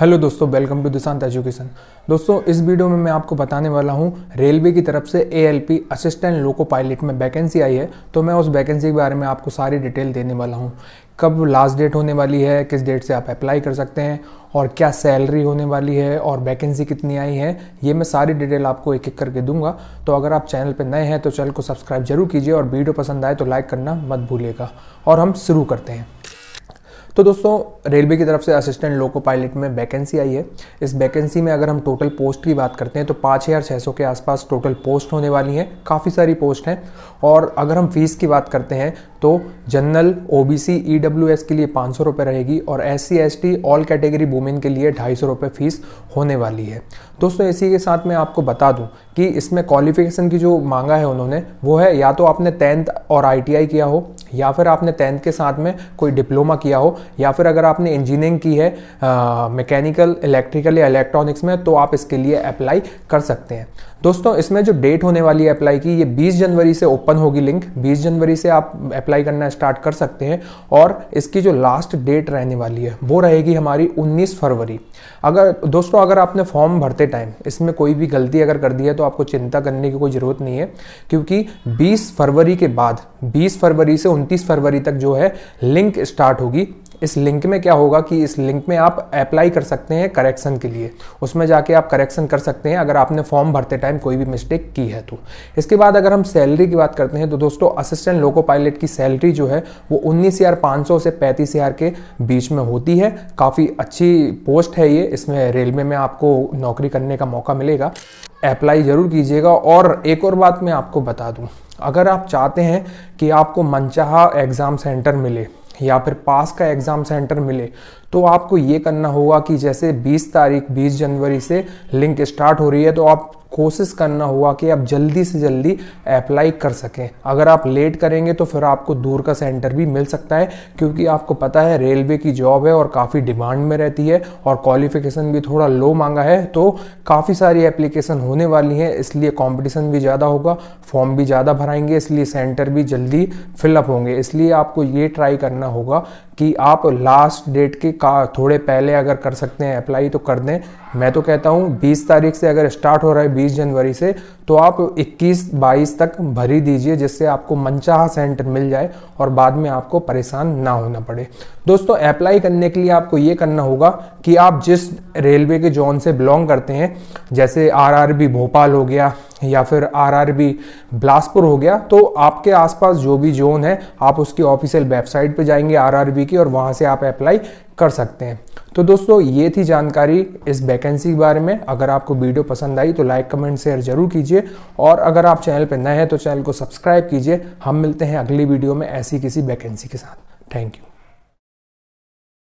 hello दोस्तों welcome to Dishant education दोस्तों इस वीडियो में मैं आपको बताने वाला हूँ रेलवे की तरफ से एएलपी असिस्टेंट लोको पायलट में वैकेंसी आई है तो मैं उस वैकेंसी के बारे में आपको सारी डिटेल देने वाला हूँ कब लास्ट डेट होने वाली है किस डेट से आप अप्लाई कर सकते हैं और क्या सैलरी होने वाली है और वैकेंसी कितनी आई है ये मैं सारी डिटेल आपको एक एक करके दूंगा तो अगर आप चैनल पर नए हैं तो चैनल को सब्सक्राइब जरूर कीजिए और वीडियो पसंद आए तो लाइक करना मत भूलेगा और हम शुरू करते हैं तो दोस्तों रेलवे की तरफ से असिस्टेंट लोको पायलट में वैकेंसी आई है इस वैकेंसी में अगर हम टोटल पोस्ट की बात करते हैं तो पाँच हज़ार छः सौ के आसपास टोटल पोस्ट होने वाली हैं काफ़ी सारी पोस्ट हैं और अगर हम फीस की बात करते हैं तो general O B C E W S के लिए पाँच सौ रुपये रहेगी और S C S T all category women के लिए ढाई सौ रुपये फीस होने वाली है दोस्तों इसी के साथ मैं आपको बता दूं कि इसमें क्वालिफिकेशन की जो मांगा है उन्होंने वो है या तो आपने टेंथ और आई किया हो या फिर आपने टेंथ के साथ में कोई डिप्लोमा किया हो या फिर अगर आपने इंजीनियरिंग की है मैकेनिकल इलेक्ट्रिकल या इलेक्ट्रॉनिक्स में तो आप इसके लिए अप्लाई कर सकते हैं दोस्तों इसमें जो डेट होने वाली है अप्लाई की ये 20 जनवरी से ओपन होगी लिंक 20 जनवरी से आप अप्लाई करना स्टार्ट कर सकते हैं और इसकी जो लास्ट डेट रहने वाली है वो रहेगी हमारी 19 फरवरी अगर दोस्तों अगर आपने फॉर्म भरते टाइम इसमें कोई भी गलती अगर कर दी है तो आपको चिंता करने की कोई ज़रूरत नहीं है क्योंकि बीस फरवरी के बाद बीस फरवरी से 29 फरवरी तक जो है लिंक स्टार्ट होगी इस लिंक में क्या होगा कि इस लिंक में आप अप्लाई कर सकते हैं करेक्शन के लिए उसमें जाके आप करेक्शन कर सकते हैं अगर आपने फॉर्म भरते टाइम कोई भी मिस्टेक की है तो इसके बाद अगर हम सैलरी की बात करते हैं तो दोस्तों असिस्टेंट लोको पायलट की सैलरी जो है वो उन्नीस हज़ार पाँच सौ से पैंतीस हज़ार के बीच में होती है काफ़ी अच्छी पोस्ट है ये इसमें रेलवे में आपको नौकरी करने का मौका मिलेगा अप्लाई ज़रूर कीजिएगा और एक और बात मैं आपको बता दूँ अगर आप चाहते हैं कि आपको मनचाहा एग्ज़ाम सेंटर मिले या फिर पास का एग्ज़ाम सेंटर मिले तो आपको ये करना होगा कि जैसे 20 तारीख 20 जनवरी से लिंक स्टार्ट हो रही है तो आप कोशिश करना होगा कि आप जल्दी से जल्दी अप्लाई कर सकें अगर आप लेट करेंगे तो फिर आपको दूर का सेंटर भी मिल सकता है क्योंकि आपको पता है रेलवे की जॉब है और काफ़ी डिमांड में रहती है और क्वालिफिकेशन भी थोड़ा लो मांगा है तो काफ़ी सारी एप्लीकेशन होने वाली हैं इसलिए कॉम्पिटिशन भी ज़्यादा होगा फॉर्म भी ज़्यादा भराएंगे इसलिए सेंटर भी जल्दी फिलअप होंगे इसलिए आपको ये ट्राई करना होगा कि आप लास्ट डेट के का थोड़े पहले अगर कर सकते हैं अप्लाई तो कर दें मैं तो कहता हूँ 20 तारीख से अगर स्टार्ट हो रहा है 20 जनवरी से तो आप 21 22 तक भरी दीजिए जिससे आपको मनचाहा सेंटर मिल जाए और बाद में आपको परेशान ना होना पड़े दोस्तों अप्लाई करने के लिए आपको ये करना होगा कि आप जिस रेलवे के जोन से बिलोंग करते हैं जैसे आर भोपाल हो गया या फिर आरआरबी बिलासपुर हो गया तो आपके आसपास जो भी जोन है आप उसकी ऑफिशियल वेबसाइट पे जाएंगे आरआरबी की और वहाँ से आप अप्लाई कर सकते हैं तो दोस्तों ये थी जानकारी इस वैकेंसी के बारे में अगर आपको वीडियो पसंद आई तो लाइक कमेंट शेयर जरूर कीजिए और अगर आप चैनल पर नए हैं तो चैनल को सब्सक्राइब कीजिए हम मिलते हैं अगली वीडियो में ऐसी किसी वैकेंसी के साथ थैंक यू